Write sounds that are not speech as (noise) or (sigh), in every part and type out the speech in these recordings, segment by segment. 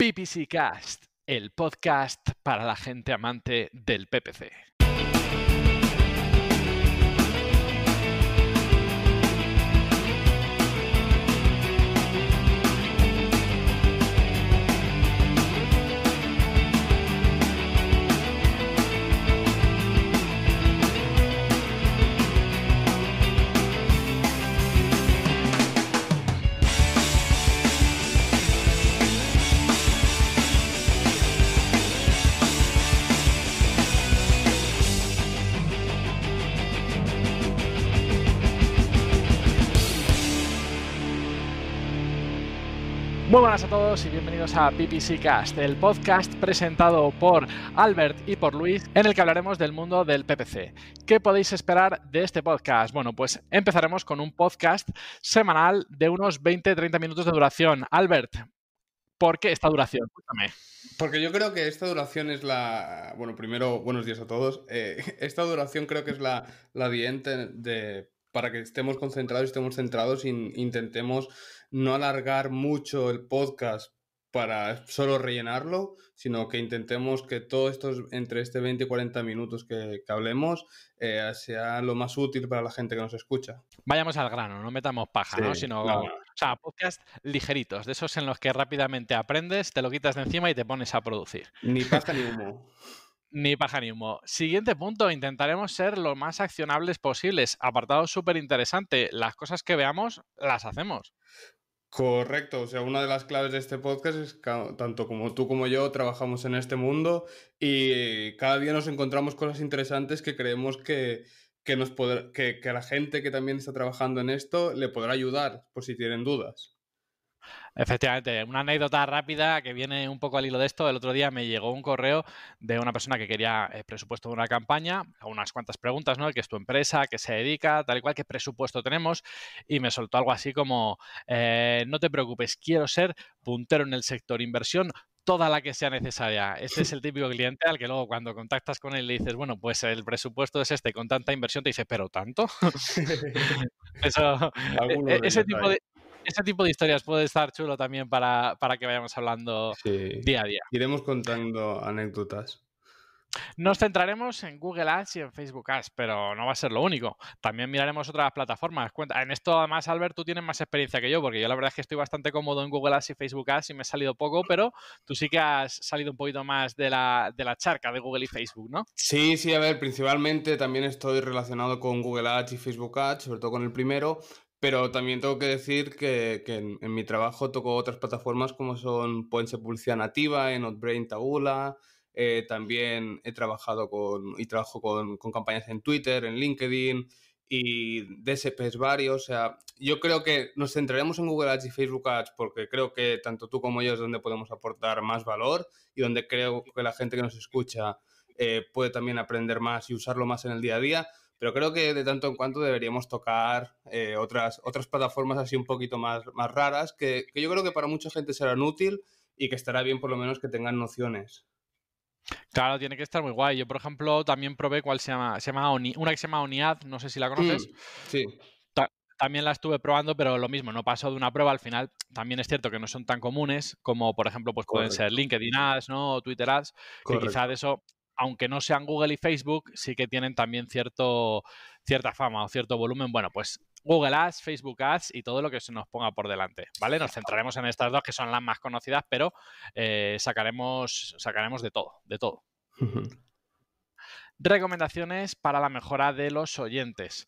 PPC Cast, el podcast para la gente amante del PPC. Muy buenas a todos y bienvenidos a PPC Cast, el podcast presentado por Albert y por Luis, en el que hablaremos del mundo del PPC. ¿Qué podéis esperar de este podcast? Bueno, pues empezaremos con un podcast semanal de unos 20-30 minutos de duración. Albert, ¿por qué esta duración? Porque yo creo que esta duración es la. Bueno, primero, buenos días a todos. Eh, (laughs) esta duración creo que es la, la de para que estemos concentrados, estemos centrados e intentemos no alargar mucho el podcast para solo rellenarlo, sino que intentemos que todo esto, entre este 20 y 40 minutos que, hablemos, eh, sea lo más útil para la gente que nos escucha. Vayamos al grano, no metamos paja, ¿no? Sino, O sea, podcast ligeritos, de esos en los que rápidamente aprendes, te lo quitas de encima y te pones a producir. Ni paja ni (laughs) humo. Ni paja ni humo. Siguiente punto, intentaremos ser lo más accionables posibles. Apartado súper interesante, las cosas que veamos las hacemos. Correcto, o sea, una de las claves de este podcast es que tanto como tú como yo trabajamos en este mundo y cada día nos encontramos cosas interesantes que creemos que, nos que, que a la gente que también está trabajando en esto le podrá ayudar por si tienen dudas. Efectivamente, una anécdota rápida que viene un poco al hilo de esto. El otro día me llegó un correo de una persona que quería el eh, presupuesto de una campaña, unas cuantas preguntas, ¿no? ¿Qué es tu empresa? ¿Qué se dedica? Tal y cual, ¿qué presupuesto tenemos? Y me soltó algo así como, eh, no te preocupes, quiero ser puntero en el sector inversión, toda la que sea necesaria. Este es el típico cliente al que luego cuando contactas con él le dices, bueno, pues el presupuesto es este, con tanta inversión te dice, pero tanto. (laughs) Eso, e, e, ese tipo de, ese tipo de historias puede estar chulo también para, que vayamos hablando día a día. Iremos contando anécdotas. Nos centraremos en Google Ads y en Facebook Ads, pero no va a ser lo único. También miraremos otras plataformas. En esto, además, Albert, tú tienes más experiencia que yo, porque yo la verdad es que estoy bastante cómodo en Google Ads y Facebook Ads y me he salido poco, pero tú sí que has salido un poquito más de la, de la charca de Google y Facebook, ¿no? Sí, sí, a ver, principalmente también estoy relacionado con Google Ads y Facebook Ads, sobre todo con el primero, pero también tengo que decir que, en, mi trabajo toco otras plataformas como son puente Publicidad Nativa, NotBrain, Tabula. Eh, también he trabajado con y trabajo con, campañas en Twitter, en LinkedIn y DSPs varios. O sea, yo creo que nos centraremos en Google Ads y Facebook Ads porque creo que tanto tú como yo es donde podemos aportar más valor y donde creo que la gente que nos escucha eh, puede también aprender más y usarlo más en el día a día. Pero creo que de tanto en cuanto deberíamos tocar eh, otras, otras plataformas así un poquito más, más raras, que, yo creo que para mucha gente serán útil y que estará bien por lo menos que tengan nociones. Claro, tiene que estar muy guay. Yo, por ejemplo, también probé cuál se llama, se llama una que se llama Oniad, no sé si la conoces. Mm, sí. también la estuve probando, pero lo mismo, no pasó de una prueba al final. También es cierto que no son tan comunes como, por ejemplo, pues pueden ser LinkedIn Ads, ¿no? O Twitter Ads, que quizá de eso aunque no sean Google y Facebook, sí que tienen también cierto, cierta fama o cierto volumen. Bueno, pues Google Ads, Facebook Ads y todo lo que se nos ponga por delante, ¿vale? Nos centraremos en estas dos que son las más conocidas, pero eh, sacaremos, sacaremos de todo, de todo. Recomendaciones para la mejora de los oyentes.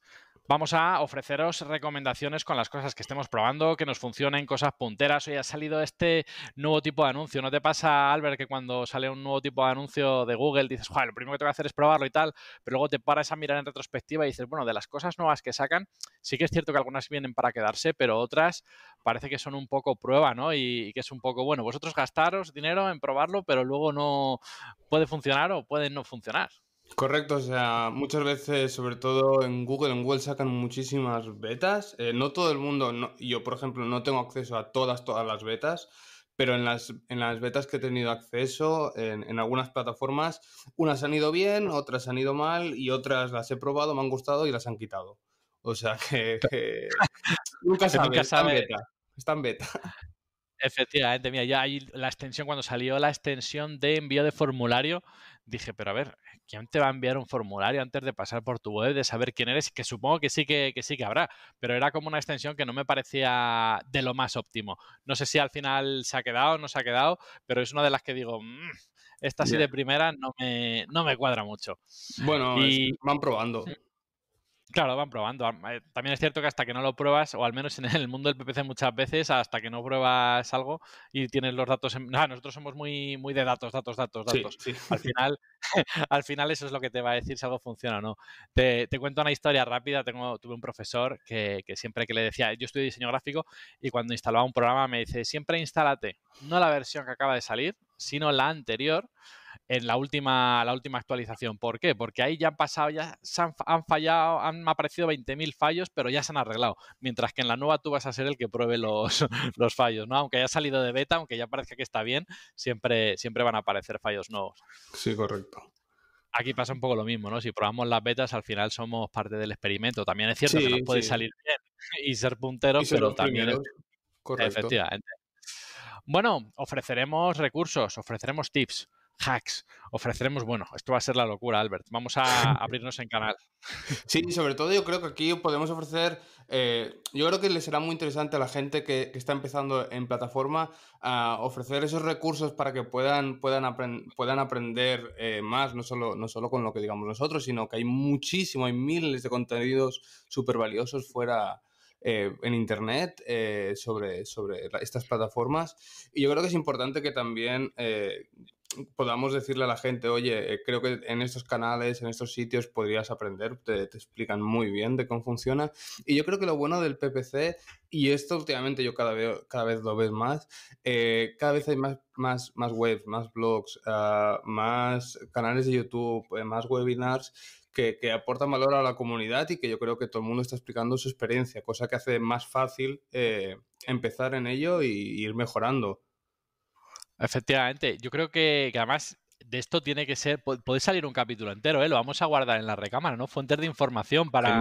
Vamos a ofreceros recomendaciones con las cosas que estemos probando, que nos funcionen, cosas punteras. Hoy ha salido este nuevo tipo de anuncio. ¿No te pasa, Albert, que cuando sale un nuevo tipo de anuncio de Google dices, joder, lo primero que tengo voy hacer es probarlo y tal, pero luego te paras a mirar en retrospectiva y dices, bueno, de las cosas nuevas que sacan, sí que es cierto que algunas vienen para quedarse, pero otras parece que son un poco prueba, ¿no? y que es un poco, bueno, vosotros gastaros dinero en probarlo, pero luego no puede funcionar o puede no funcionar. Correcto, o sea, muchas veces, sobre todo en Google, en Google sacan muchísimas betas. Eh, no todo el mundo, yo por ejemplo, no tengo acceso a todas, todas las betas, pero en las, en las betas que he tenido acceso, en, algunas plataformas, unas han ido bien, otras han ido mal y otras las he probado, me han gustado y las han quitado. O sea que, (laughs) nunca se están beta. en (laughs) beta. Efectivamente, mira, ya hay la extensión, cuando salió la extensión de envío de formulario, dije, pero a ver, ¿quién te va a enviar un formulario antes de pasar por tu web, de saber quién eres? Que supongo que sí que, sí que habrá, pero era como una extensión que no me parecía de lo más óptimo. No sé si al final se ha quedado o no se ha quedado, pero es una de las que digo, mm, esta sí de primera no me, cuadra mucho. Bueno, y... van probando. Claro, van probando. Eh, también es cierto que hasta que no lo pruebas, o al menos en el mundo del PPC muchas veces, hasta que no pruebas algo y tienes los datos... En... nosotros somos muy, muy de datos, datos, datos, datos. Al, final, (laughs) al final eso es lo que te va a decir si algo funciona o no. Te, cuento una historia rápida. Tengo, tuve un profesor que, que siempre que le decía, yo estudio diseño gráfico y cuando instalaba un programa me dice, siempre instálate, no la versión que acaba de salir, sino la anterior en la última, la última actualización. ¿Por qué? Porque ahí ya han pasado, ya han, fallado, han aparecido 20.000 fallos, pero ya se han arreglado. Mientras que en la nueva tú vas a ser el que pruebe (laughs) los, fallos, ¿no? Aunque haya salido de beta, aunque ya parezca que está bien, siempre, siempre van a aparecer fallos nuevos. Sí, correcto aquí pasa un poco lo mismo, ¿no? Si probamos las betas, al final somos parte del experimento. También es cierto que nos puede salir bien (laughs) y ser punteros, pero también. Es... Correcto. Efectivamente. Bueno, ofreceremos recursos, ofreceremos tips hacks. Ofreceremos, bueno, esto va a ser la locura, Albert. Vamos a (laughs) abrirnos en canal. Sí, sobre todo yo creo que aquí podemos ofrecer, eh, yo creo que le será muy interesante a la gente que, está empezando en plataforma ofrecer esos recursos para que puedan, puedan, puedan aprender eh, más, no solo, no solo con lo que digamos nosotros, sino que hay muchísimo, hay miles de contenidos súper valiosos fuera, eh, en Internet sobre, sobre estas plataformas. Y yo creo que es importante que también podamos decirle a la gente, oye, eh, creo que en estos canales, en estos sitios podrías aprender, te, te, explican muy bien de cómo funciona. Y yo creo que lo bueno del PPC, y esto últimamente yo cada vez, lo ves más, eh, cada vez hay más, más, más webs, más blogs, ah, más canales de YouTube, eh, más webinars. Que, que, aportan valor a la comunidad y que yo creo que todo el mundo está explicando su experiencia, cosa que hace más fácil empezar en ello e ir mejorando. Efectivamente, yo creo que, además de esto tiene que ser, puede salir un capítulo entero, ¿eh? lo vamos a guardar en la recámara, ¿no? Fuentes de información para,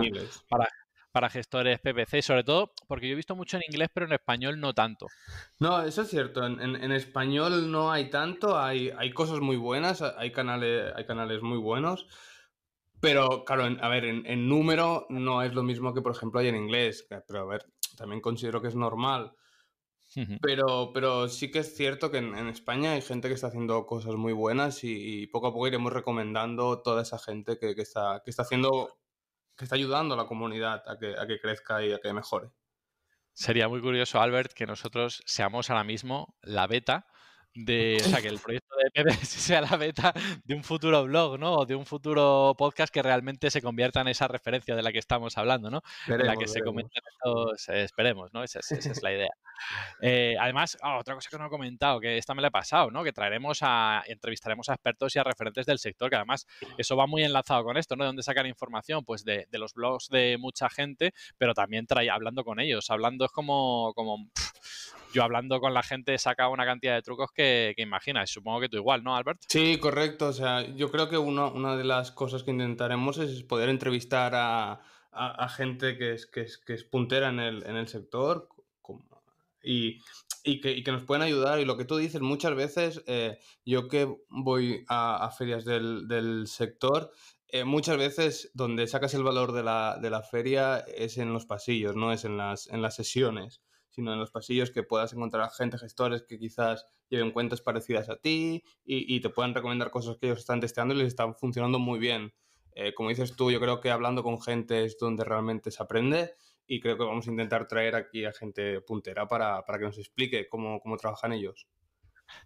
para, gestores PPC, sobre todo porque yo he visto mucho en inglés, pero en español no tanto. No, eso es cierto, en, español no hay tanto, hay, hay cosas muy buenas, hay canales, hay canales muy buenos. Pero, claro, a ver, en, en, número no es lo mismo que, por ejemplo, hay en inglés. Pero, a ver, también considero que es normal. Pero, pero sí que es cierto que en, España hay gente que está haciendo cosas muy buenas y, poco a poco iremos recomendando toda esa gente que, está, está haciendo, que está ayudando a la comunidad a que, a que crezca y a que mejore. Sería muy curioso, Albert, que nosotros seamos ahora mismo la beta de, o sea, que el (laughs) proyecto de Pepe (laughs) sea la beta de un futuro blog, ¿no? O de un futuro podcast que realmente se convierta en esa referencia de la que estamos hablando, ¿no? Esperemos, la que se comentan eh, esperemos, ¿no? Esa, es, la idea. (laughs) Eh, además, ah, otra cosa que no he comentado, que esta me la he pasado, ¿no? Que traeremos a, entrevistaremos a expertos y a referentes del sector, que además eso va muy enlazado con esto, ¿no? ¿De dónde sacar información? Pues de, de los blogs de mucha gente, pero también trae, hablando con ellos, hablando es como, como yo hablando con la gente sacado una cantidad de trucos que, que imaginas. Supongo que tú igual, ¿no, Albert? Sí, correcto. O sea, yo creo que una de las cosas que intentaremos es poder entrevistar a, gente que es, que es, puntera en el, sector y, y, que, nos pueden ayudar. Y lo que tú dices, muchas veces eh, yo que voy a, ferias del, sector, eh, muchas veces donde sacas el valor de la, de la, feria es en los pasillos, no es en las, en las sesiones sino en los pasillos que puedas encontrar gente, gestores que quizás lleven cuentas parecidas a ti y, te puedan recomendar cosas que ellos están testeando y les están funcionando muy bien. Eh, como dices tú, yo creo que hablando con gente es donde realmente se aprende y creo que vamos a intentar traer aquí a gente puntera para, que nos explique cómo trabajan ellos.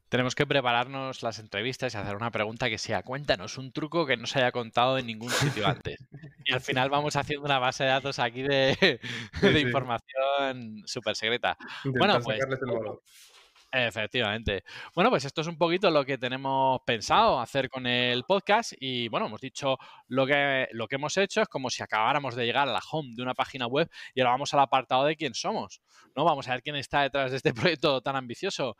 Tenemos que prepararnos las entrevistas y hacer una pregunta que sea, cuéntanos un truco que no se haya contado en ningún sitio antes. y al final vamos haciendo una base de datos aquí de, (laughs) información súper secreta. bueno, pues... Efectivamente. Bueno, pues esto es un poquito lo que tenemos pensado hacer con el podcast y bueno, hemos dicho lo que, lo que hemos hecho es como si acabáramos de llegar a la home de una página web y ahora vamos al apartado de quién somos, ¿no? Vamos a ver quién está detrás de este (laughs) proyecto tan ambicioso.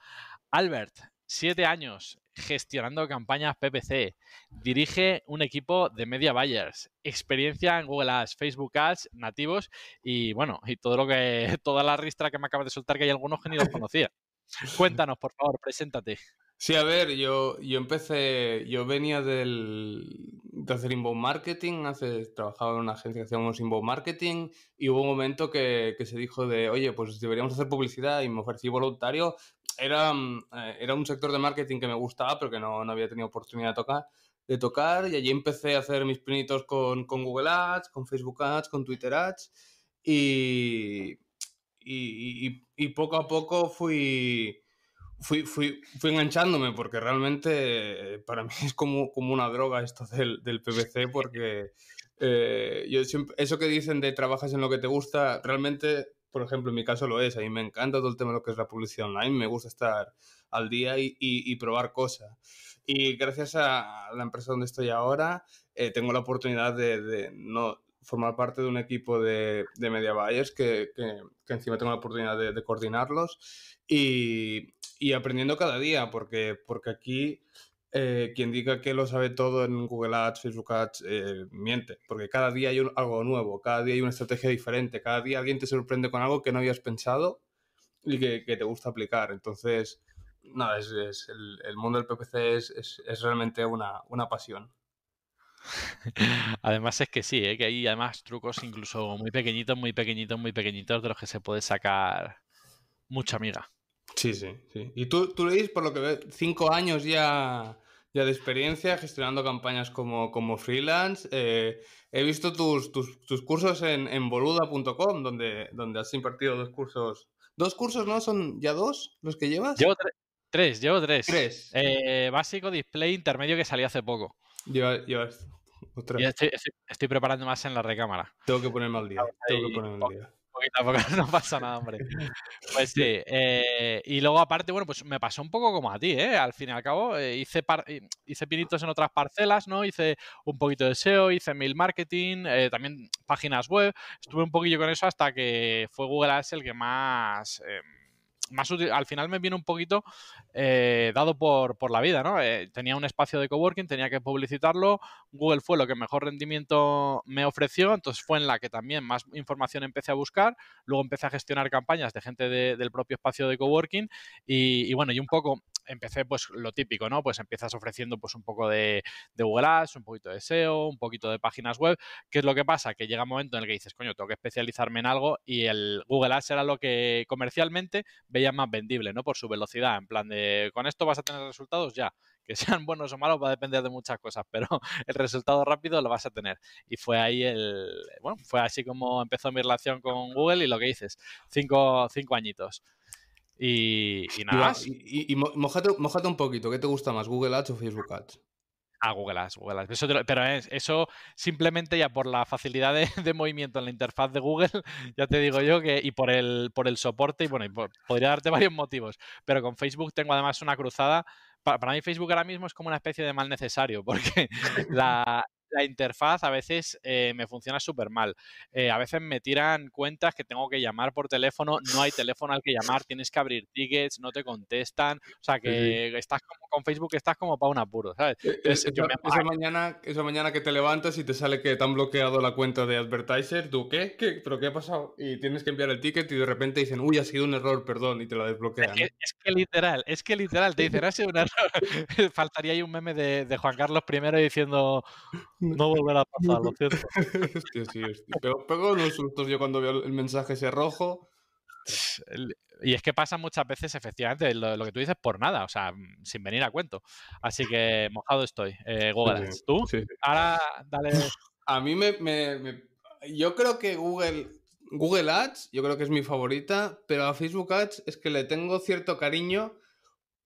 Albert, siete años gestionando campañas PPC, dirige un equipo de media buyers, experiencia en Google Ads, Facebook Ads, nativos y bueno, y todo lo que, (laughs) toda la ristra que me acabas de soltar que hay algunos que ni los (laughs) conocía. Cuéntanos, por favor, preséntate. Sí, a ver, yo, yo empecé, yo venía del, de hacer inbound marketing, hace, trabajaba en una agencia que hacíamos inbound marketing y hubo un momento que, que se dijo de, oye, pues deberíamos hacer publicidad y me ofrecí voluntario. Era, mm, eh, era un sector de marketing que me gustaba, pero que no, no había tenido oportunidad de tocar, de tocar y allí empecé a hacer mis pinitos con, con Google Ads, con Facebook Ads, con Twitter Ads y, y, poco a poco fui, fui, fui, enganchándome porque realmente eh, para mí (laughs) es como, como una droga esto del, del PVC porque eh, yo eso que dicen de trabajas en lo que te gusta, realmente, por ejemplo, en mi caso lo es, a mí me encanta todo el tema de lo que es la publicidad online, me gusta estar al día y, y, probar cosas. Y gracias a la empresa donde estoy ahora, eh, tengo la oportunidad de, de no formar parte de un equipo de, de media buyers que, encima tengo la oportunidad de, coordinarlos y, aprendiendo cada día, porque, porque aquí eh, quien diga que lo sabe todo en Google Ads, Facebook Ads, eh, miente, porque cada día hay algo nuevo, cada día hay una estrategia diferente, cada día alguien te sorprende con algo que no habías pensado y que, te gusta aplicar. Entonces, no, es, el, mundo del PPC es, realmente una pasión. (laughs) Además es que sí, eh, que hay además trucos incluso muy pequeñitos, muy pequeñitos, muy pequeñitos de los que se puede sacar mucha mira Sí, sí, sí. Y tú, tú dices por lo que ves, cinco años ya, ya de experiencia gestionando campañas como, como freelance. Eh, he visto tus, tus, cursos en, boluda.com, donde, donde has impartido dos cursos. Dos cursos, ¿no? ¿Son ya dos los que llevas? Llevo tres, llevo tres. Tres. Eh, básico, display, intermedio que salió hace poco. Yo estoy, preparando más en la recámara. Tengo que ponerme al día. Tengo que Poquito, (laughs) no pasa nada, hombre. Pues sí. Eh, y luego, aparte, bueno, pues me pasó un poco como a ti, ¿eh? Al fin y al cabo, eh, hice, hice pinitos en otras parcelas, ¿no? Hice un poquito de SEO, hice mail marketing, eh, también páginas web. Estuve un poquillo con eso hasta que fue Google Ads el que más em, al final me vino un poquito eh, dado por, por, la vida, ¿no? Eh, tenía un espacio de coworking, tenía que publicitarlo, Google fue lo que mejor rendimiento me ofreció, entonces fue en la que también más información empecé a buscar, luego empecé a gestionar campañas de gente del propio espacio de coworking y, bueno, y un poco empecé pues lo típico, ¿no? Pues empiezas ofreciendo pues un poco de, de, Google Ads, un poquito de SEO, un poquito de páginas web. ¿Qué es lo que pasa? Que llega un momento en el que dices, coño, tengo que especializarme en algo y el Google Ads era lo que comercialmente veía más vendible, ¿no? Por su velocidad, en plan de, con esto vas a tener resultados ya. (laughs) Que sean buenos o malos va a depender de muchas cosas, (laughs) pero el resultado rápido lo vas a tener. Y fue ahí el, bueno, fue así como empezó mi relación con Google y lo que dices, cinco, añitos. Y, nada. Y, y, y mojate, mojate un poquito, ¿qué te gusta más, Google Ads o Facebook Ads? A Google Ads, Google pero eso simplemente ya por la facilidad de, movimiento en la interfaz de Google, (laughs) ya te digo yo que, y por el, por el soporte, y bueno, podría darte (laughs) varios motivos. Pero con Facebook tengo además una cruzada para, mí Facebook ahora mismo es como una especie de mal necesario, (laughs) porque la, la interfaz a veces eh, me funciona súper mal. Eh, a veces me tiran cuentas que tengo que llamar por teléfono, no hay teléfono al que llamar, tienes que abrir tickets, no te contestan. O sea, que estás como con Facebook, estás como para un apuro, ¿sabes? E, e, esa, mañana, esa mañana que te levantas y te sale que te han bloqueado la cuenta de Advertiser, ¿tú qué? ¿Pero qué ha pasado? Y tienes que enviar el ticket y de repente dicen, uy, ha sido un error, perdón, y te la desbloquean. Es que, literal, es que literal, te dicen, ha sido un error. (laughs) Faltaría ahí un meme de Juan Carlos I diciendo, no volverá a pasar, lo cierto. (laughs) Pero pego los sustos yo cuando veo el mensaje ese rojo. Y es que pasa muchas veces, efectivamente, lo, que tú dices por nada, o sea, mm, sin venir a cuento. Así que mojado estoy. Eh, Google Ads, tú. Sí. Ahora, dale. (laughs) A mí me, Yo creo que Google. Google Ads, yo creo que es mi favorita, pero a Facebook Ads es que le tengo cierto cariño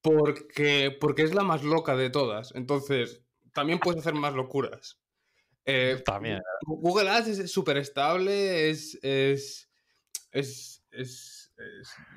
porque, porque es la más loca de todas. Entonces, también puedes hacer más locuras. Eh, mm, también. Google Ads es súper estable, es es, es, es,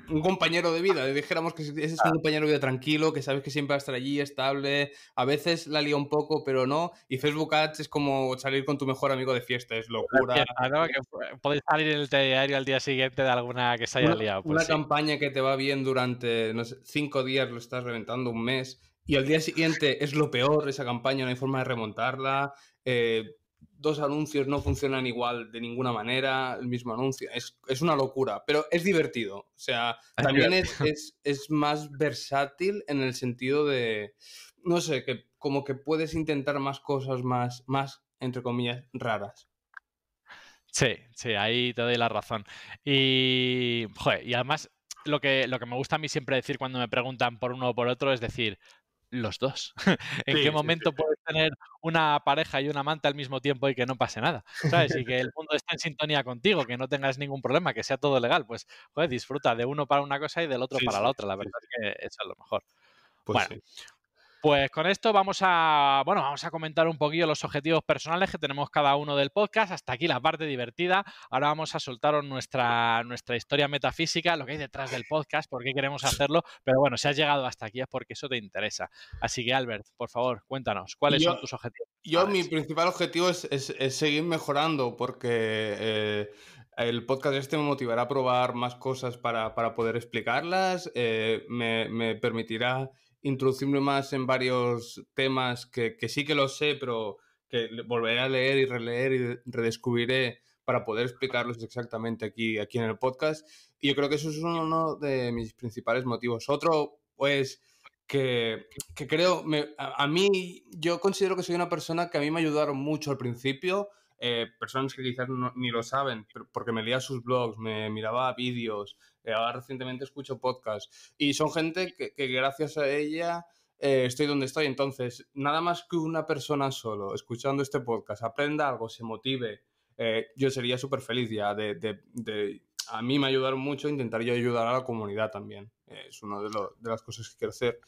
un compañero de vida. Dijéramos que es un ah. compañero de vida tranquilo, que sabes que siempre va a estar allí, estable. A veces la lía un poco, pero no. Y Facebook Ads es como salir con tu mejor amigo de fiesta, es locura. Ah, puedes podéis salir en el diario al día siguiente de alguna que se haya liado. Pues una campaña que te va bien durante cinco días, lo estás reventando un mes y al día siguiente es lo peor, esa campaña, no hay forma de remontarla. Eh, dos anuncios no funcionan igual de ninguna manera, el mismo anuncio. Es, una locura, pero es divertido. O sea, también es, más versátil en el sentido de, no sé, que como que puedes intentar más cosas más, más entre comillas, raras. Sí, sí, ahí te doy la razón. Y, y además lo lo que me gusta a mí siempre decir cuando me preguntan por uno o por otro es decir, los dos. (laughs) ¿En qué momento puedes tener una pareja y un amante al mismo tiempo y que no pase nada? ¿Sabes? Y que el mundo esté en sintonía contigo, que no tengas ningún problema, que sea todo legal. Pues, disfruta de uno para una cosa y del otro para la otra. La verdad es que eso es lo mejor. Pues bueno, pues con esto vamos a, bueno, vamos a comentar un poquillo los objetivos personales que tenemos cada uno del podcast. Hasta aquí la parte divertida. Ahora vamos a soltaros nuestra, nuestra historia metafísica, lo que hay detrás del podcast, por qué queremos hacerlo. Pero bueno, si has llegado hasta aquí es porque eso te interesa. Así que Albert, por favor, cuéntanos, ¿cuáles son tus objetivos? Yo, mi principal objetivo es, seguir mejorando porque... Eh, el podcast este me motivará a probar más cosas para, poder explicarlas, eh, me, me, permitirá introducirme más en varios temas que, sí que lo sé, pero que volveré a leer y releer y redescubriré para poder explicarlos exactamente aquí, aquí en el podcast. Y yo creo que eso es uno de mis principales motivos. Otro, pues, que, creo, a, mí, yo considero que soy una persona que a mí me ayudaron mucho al principio eh, personas que quizás ni lo saben, porque me leía sus blogs, me miraba vídeos, eh, ahora recientemente escucho podcasts. Y son gente que, gracias a ella eh, estoy donde estoy. Entonces, nada más que una persona solo escuchando este podcast aprenda algo, se motive, yo sería súper feliz ya de, a mí me ayudaron mucho, intentaría ayudar a la comunidad también. Es una de, las cosas que quiero hacer.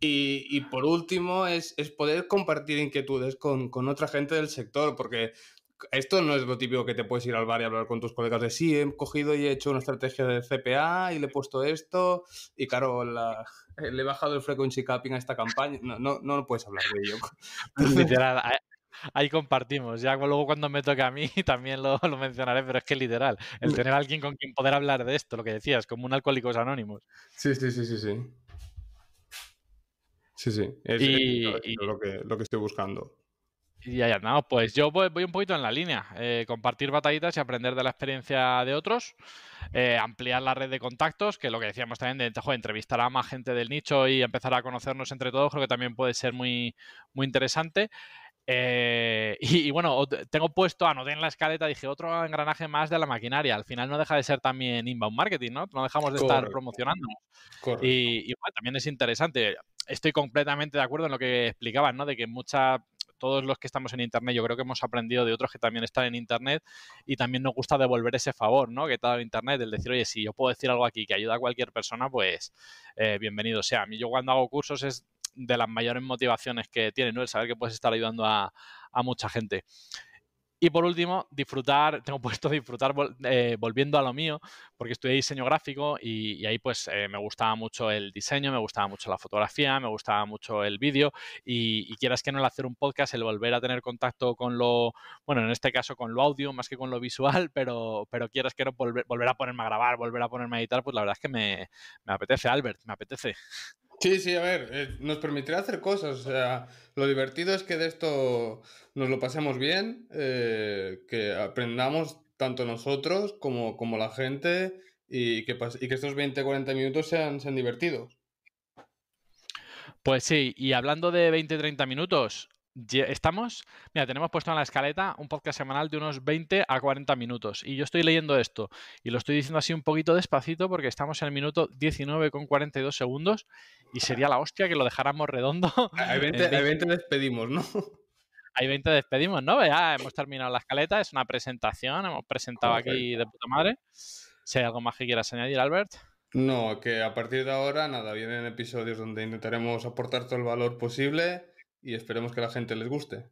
Y, por último, es, poder compartir inquietudes con, con, otra gente del sector, porque esto no es lo típico que te puedes ir al bar y hablar con tus colegas de sí, he cogido y he hecho una estrategia de CPA y le he puesto esto y claro, eh, le he bajado el frequency capping a esta campaña. No, no, no puedes hablar de ello. (laughs) (laughs) literal, ahí compartimos. Ya luego cuando me toque a mí (laughs) también lo, mencionaré, pero es que literal, el tener a alguien con quien poder hablar de esto, lo que decías, como un alcohólicos anónimos. Sí, sí, sí, sí, sí. Sí, sí, es, lo, lo que estoy buscando. Y ahí andamos, pues yo voy, un poquito en la línea, eh, compartir batallitas y aprender de la experiencia de otros, eh, ampliar la red de contactos, que lo que decíamos también de entrevistar a más gente del nicho y empezar a conocernos entre todos, creo que también puede ser muy, muy interesante. Eh, y, bueno, tengo puesto, anoté en la escaleta, dije otro engranaje más de la maquinaria. Al final no deja de ser también inbound marketing, ¿no? No dejamos de estar promocionando. Y, bueno, también es interesante. Estoy completamente de acuerdo en lo que explicabas, ¿no? De que mucha todos los que estamos en Internet, yo creo que hemos aprendido de otros que también están en Internet y también nos gusta devolver ese favor, ¿no? Que el Internet, el decir, oye, si yo puedo decir algo aquí que ayuda a cualquier persona, pues eh, bienvenido sea. A mí yo cuando hago cursos es de las mayores motivaciones que tiene, ¿no? El saber que puedes estar ayudando a mucha gente. Y por último, disfrutar, (laughs) tengo puesto disfrutar eh, volviendo a lo mío, porque estudié diseño gráfico y, ahí pues eh, me gustaba mucho el diseño, me gustaba mucho la fotografía, me gustaba mucho el vídeo y, quieras que no el hacer un podcast, el volver a tener contacto con lo, bueno, en este caso con lo audio más que con lo visual, pero, pero quieras que no volver, volver a ponerme a grabar, volver a ponerme a editar, pues la verdad es que me, me apetece, Albert, me apetece. Sí, sí, a ver, eh, nos permitirá hacer cosas. O sea, lo divertido es que de esto nos lo pasemos bien, eh, que aprendamos tanto nosotros como, como la gente y que, y que estos 20, 40 minutos sean, sean divertidos. Pues sí, y hablando de 20-30 minutos, Estamos, mira, tenemos puesto en la escaleta un podcast semanal de unos 20 a 40 minutos. Y yo estoy leyendo esto y lo estoy diciendo así un poquito despacito porque estamos en el minuto 19 con 42 segundos y sería la hostia que lo dejáramos redondo. (laughs) Hay 20, despedimos, ¿no? (laughs) Hay 20 despedimos, ¿no? Ya hemos terminado la escaleta, es una presentación, hemos presentado aquí de puta madre. Si hay algo más que quieras añadir, Albert. No, que a partir de ahora, nada, vienen episodios donde intentaremos aportar todo el valor posible y esperemos que a la gente les guste.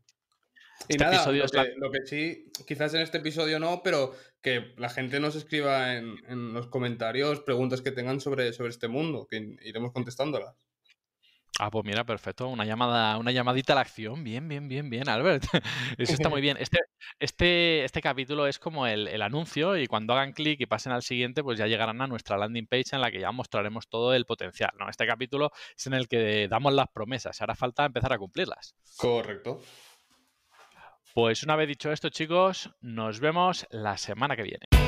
y este nada, lo que, lo que, sí, quizás en este episodio no, pero que la gente nos escriba en, los comentarios preguntas que tengan sobre, sobre este mundo, que iremos contestándolas. Ah, pues mira, perfecto. Una llamada, una llamadita a la acción. Bien, bien, bien, bien, Albert. (laughs) Eso está muy bien. Este, este, este capítulo es como el, anuncio y cuando hagan clic y pasen al siguiente, pues ya llegarán a nuestra landing page en la que ya mostraremos todo el potencial. ¿no? Este capítulo es en el que damos las promesas. Ahora falta empezar a cumplirlas. Correcto. Pues una vez dicho esto, chicos, nos vemos la semana que viene.